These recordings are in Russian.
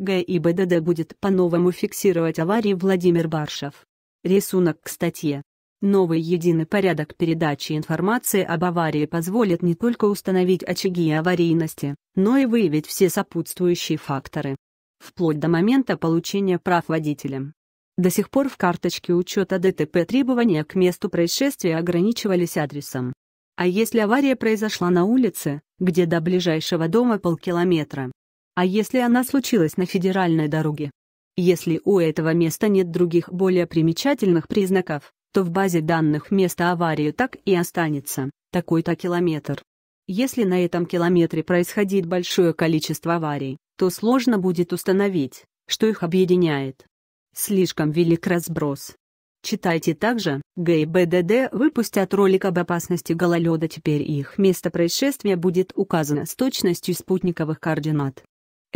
ГИБДД будет по-новому фиксировать аварии Владимир Баршев. Рисунок к статье. Новый единый порядок передачи информации об аварии позволит не только установить очаги аварийности, но и выявить все сопутствующие факторы. Вплоть до момента получения прав водителям. До сих пор в карточке учета ДТП требования к месту происшествия ограничивались адресом. А если авария произошла на улице, где до ближайшего дома полкилометра, а если она случилась на федеральной дороге? Если у этого места нет других более примечательных признаков, то в базе данных место аварии так и останется, такой-то километр. Если на этом километре происходит большое количество аварий, то сложно будет установить, что их объединяет. Слишком велик разброс. Читайте также, ГИБДД выпустят ролик об опасности гололеда теперь их место происшествия будет указано с точностью спутниковых координат.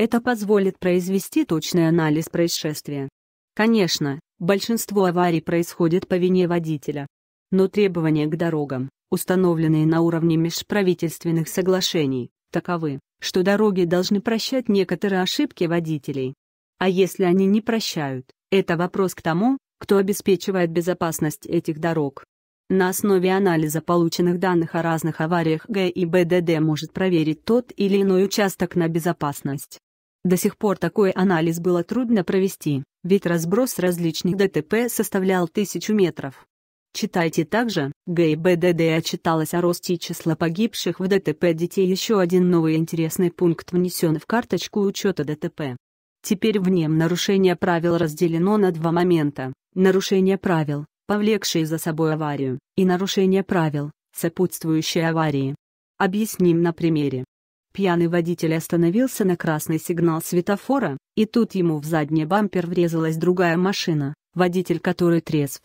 Это позволит произвести точный анализ происшествия. Конечно, большинство аварий происходит по вине водителя. Но требования к дорогам, установленные на уровне межправительственных соглашений, таковы, что дороги должны прощать некоторые ошибки водителей. А если они не прощают, это вопрос к тому, кто обеспечивает безопасность этих дорог. На основе анализа полученных данных о разных авариях ГИБДД может проверить тот или иной участок на безопасность. До сих пор такой анализ было трудно провести, ведь разброс различных ДТП составлял тысячу метров. Читайте также, ГИБДД отчиталась о росте числа погибших в ДТП детей. Еще один новый интересный пункт внесен в карточку учета ДТП. Теперь в нем нарушение правил разделено на два момента – нарушение правил, повлекшие за собой аварию, и нарушение правил, сопутствующие аварии. Объясним на примере. Пьяный водитель остановился на красный сигнал светофора, и тут ему в задний бампер врезалась другая машина, водитель которой трезв.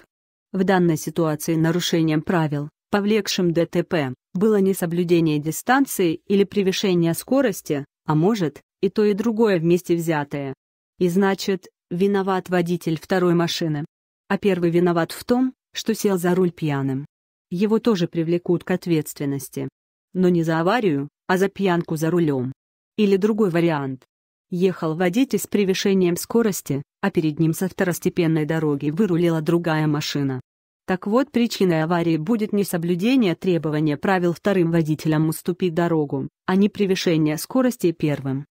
В данной ситуации нарушением правил, повлекшим ДТП, было не соблюдение дистанции или превышение скорости, а может, и то и другое вместе взятое. И значит, виноват водитель второй машины. А первый виноват в том, что сел за руль пьяным. Его тоже привлекут к ответственности. Но не за аварию, а за пьянку за рулем. Или другой вариант. Ехал водитель с превышением скорости, а перед ним со второстепенной дороги вырулила другая машина. Так вот, причиной аварии будет не соблюдение требования правил вторым водителям уступить дорогу, а не превышение скорости первым.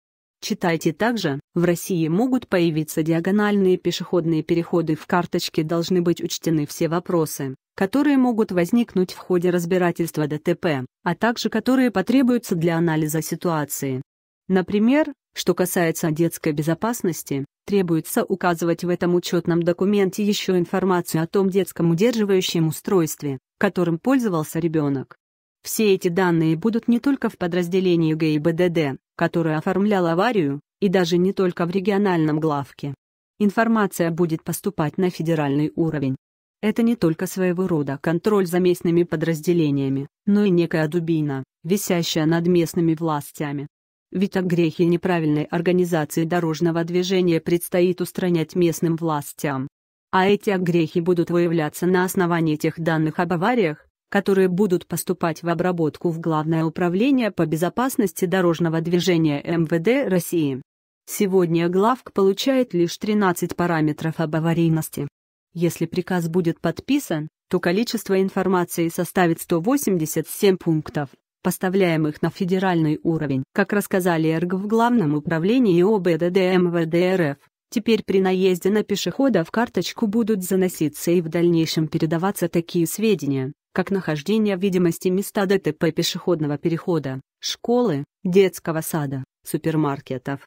Читайте также, в России могут появиться диагональные пешеходные переходы, в карточке должны быть учтены все вопросы, которые могут возникнуть в ходе разбирательства ДТП, а также которые потребуются для анализа ситуации. Например, что касается детской безопасности, требуется указывать в этом учетном документе еще информацию о том детском удерживающем устройстве, которым пользовался ребенок. Все эти данные будут не только в подразделении ГИБДД, которое оформляло аварию, и даже не только в региональном главке. Информация будет поступать на федеральный уровень. Это не только своего рода контроль за местными подразделениями, но и некая дубина, висящая над местными властями. Ведь от грехи неправильной организации дорожного движения предстоит устранять местным властям. А эти огрехи будут выявляться на основании тех данных об авариях, которые будут поступать в обработку в Главное управление по безопасности дорожного движения МВД России. Сегодня главк получает лишь 13 параметров об аварийности. Если приказ будет подписан, то количество информации составит 187 пунктов, поставляемых на федеральный уровень. Как рассказали РГ в Главном управлении ОБДД МВД РФ, теперь при наезде на пешехода в карточку будут заноситься и в дальнейшем передаваться такие сведения, как нахождение в видимости места ДТП пешеходного перехода, школы, детского сада, супермаркетов.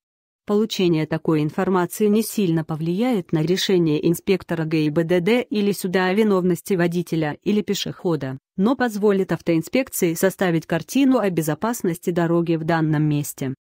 Получение такой информации не сильно повлияет на решение инспектора ГИБДД или суда о виновности водителя или пешехода, но позволит автоинспекции составить картину о безопасности дороги в данном месте.